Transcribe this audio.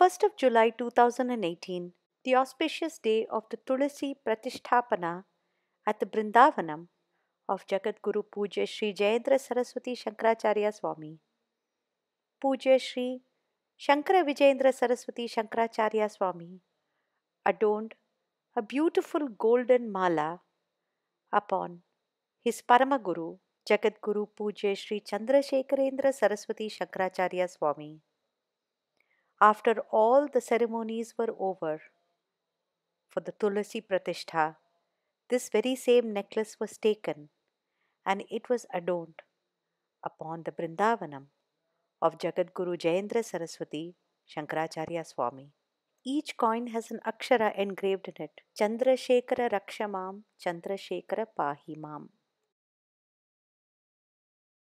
1st of July 2018, the auspicious day of the Tulasi Pratisthapana at the Brindavanam of Jagadguru Puja Sri Jayendra Saraswati Shankaracharya Swami. Puja Sri Shankara Vijayendra Saraswati Shankaracharya Swami adorned a beautiful golden mala upon his Paramaguru Jagadguru Puja Sri Chandrasekharendra Saraswati Shankaracharya Swami after all the ceremonies were over. For the Tulasi Pratishtha, this very same necklace was taken and it was adorned upon the Brindavanam of Jagadguru Jayendra Saraswati Shankaracharya Swami. Each coin has an akshara engraved in it. Chandrashekara Rakshamam, Chandrashekara Pahimam.